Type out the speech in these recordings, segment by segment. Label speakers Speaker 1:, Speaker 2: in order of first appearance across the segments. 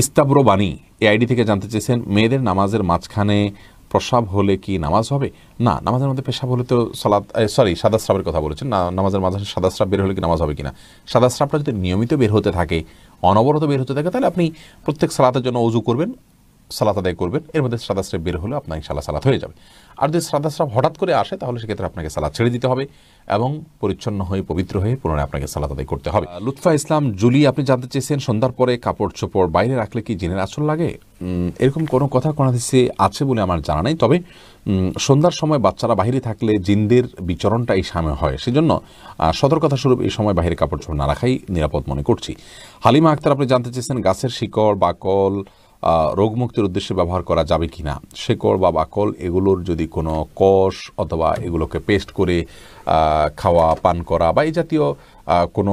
Speaker 1: ইস্তাব্রবাণী এই আইডি থেকে জানতে চেয়েছেন মেয়েদের নামাজের মাঝখানে প্রসাব হলে কি নামাজ হবে না নামাজের মধ্যে পেশাব হলে তো সলাদ সরি সাদা স্রাবের কথা বলেছেন না নামাজের মাঝে সাদা স্রাব বের হলে কি নামাজ হবে কিনা সাদা স্রাবটা যদি নিয়মিত বের হতে থাকে অনবরত বের হতে থাকে তাহলে আপনি প্রত্যেক সালাতের জন্য অজু করবেন সালাত আদায় করবেন এর মধ্যে সাদা স্রেফ বের হলে আপনার ইনশাল্লাহ সালাত হয়ে যাবে আর যদি সাদা স্রাব হঠাৎ করে আসে তাহলে সেক্ষেত্রে আপনাকে সালাদ ছেড়ে দিতে হবে এবং পরিচ্ছন্ন হয়ে পবিত্র হয়ে পুনরায় আপনাকে সালাত আদায় করতে হবে লুৎফা ইসলাম জুলি আপনি জানতে চেয়েছেন সন্ধ্যার পরে কাপড় চোপড় বাইরে রাখলে কি জিনের আচর লাগে এরকম কোনো কথা কোনো দেশে আছে বলে আমার জানা নেই তবে সন্ধ্যার সময় বাচ্চারা বাহিরে থাকলে জিনদের বিচরণটা এই সামনে হয় সেজন্য সতর্কতা স্বরূপ এই সময় বাহিরে কাপড় চোপড় না রাখাই নিরাপদ মনে করছি হালিমা আক্তার আপনি জানতে চেয়েছেন গাছের শিকড় বাকল রোগমুক্তির উদ্দেশ্যে ব্যবহার করা যাবে কি না শেকড় বা বাকল এগুলোর যদি কোনো কষ অথবা এগুলোকে পেস্ট করে খাওয়া পান করা বা এই জাতীয় কোনো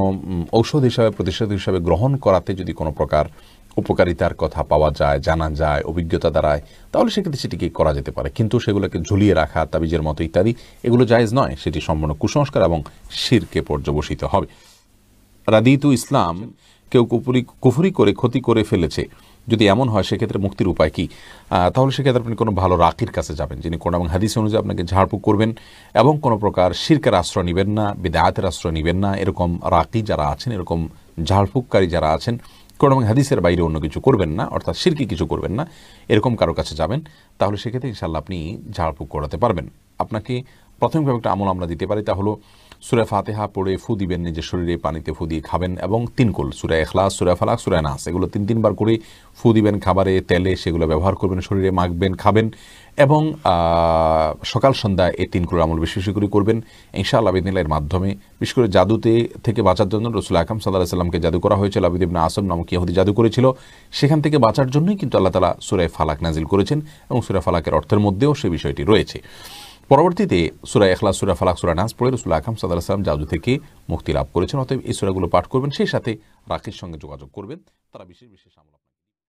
Speaker 1: ঔষধ হিসাবে প্রতিষেধক হিসাবে গ্রহণ করাতে যদি কোনো প্রকার উপকারিতার কথা পাওয়া যায় জানা যায় অভিজ্ঞতা দ্বারায় তাহলে সেক্ষেত্রে সেটিকে করা যেতে পারে কিন্তু সেগুলোকে ঝুলিয়ে রাখা তাবিজের মতো ইত্যাদি এগুলো জায়েজ নয় সেটি সম্পূর্ণ কুসংস্কার এবং শিরকে পর্যবসিত হবে রাদিতু ইসলাম কেউ কুপুরি কুফুরি করে ক্ষতি করে ফেলেছে যদি এমন হয় সেক্ষেত্রে মুক্তির উপায় কী তাহলে সেক্ষেত্রে আপনি কোনো ভালো রাকির কাছে যাবেন যিনি কোন এবং হাদিস অনুযায়ী আপনাকে ঝাড়ফুঁক করবেন এবং কোনো প্রকার শির্কের আশ্রয় নেবেন না বিদায়াতের আশ্রয় নেবেন না এরকম রাকি যারা আছেন এরকম ঝাড়ফুঁককারী যারা আছেন কোন এবং হাদিসের বাইরে অন্য কিছু করবেন না অর্থাৎ সিরকি কিছু করবেন না এরকম কারো কাছে যাবেন তাহলে সেক্ষেত্রে ইনশাল্লাহ আপনি ঝাড়ফুঁক করাতে পারবেন আপনাকে প্রাথমিকভাবে একটা আমল আমরা দিতে পারি তা হলো সুরে ফাতেহা পড়ে ফু দিবেন নিজের শরীরে পানিতে ফু দিয়ে খাবেন এবং তিন কোল সুরে এখলাস সুরে ফালাক সুরে নাস এগুলো তিন তিনবার করে ফু দিবেন খাবারে তেলে সেগুলো ব্যবহার করবেন শরীরে মাখবেন খাবেন এবং সকাল সন্ধ্যা এই তিন কোল আমল বেশি বেশি করে করবেন ইনশাআল্লাহ আবিদিনের মাধ্যমে বিশেষ করে জাদুতে থেকে বাঁচার জন্য রসুল আকাম সাল্লাহ সাল্লামকে জাদু করা হয়েছিল আবিদ ইবনা আসম নামক ইহুদি জাদু করেছিল সেখান থেকে বাঁচার জন্যই কিন্তু আল্লাহ তালা সুরে ফালাক নাজিল করেছেন এবং সুরে ফালাকের অর্থের মধ্যেও সে বিষয়টি রয়েছে পরবর্তীতে সুরা এখলা সুরা ফালাক সুরা নাস পড়ে রসুল আকাম সাদা সালাম জাদু থেকে মুক্তি লাভ করেছেন অতএব এই সুরাগুলো পাঠ করবেন সেই সাথে রাখির সঙ্গে যোগাযোগ করবেন তারা বিশেষ বিশেষ আমরা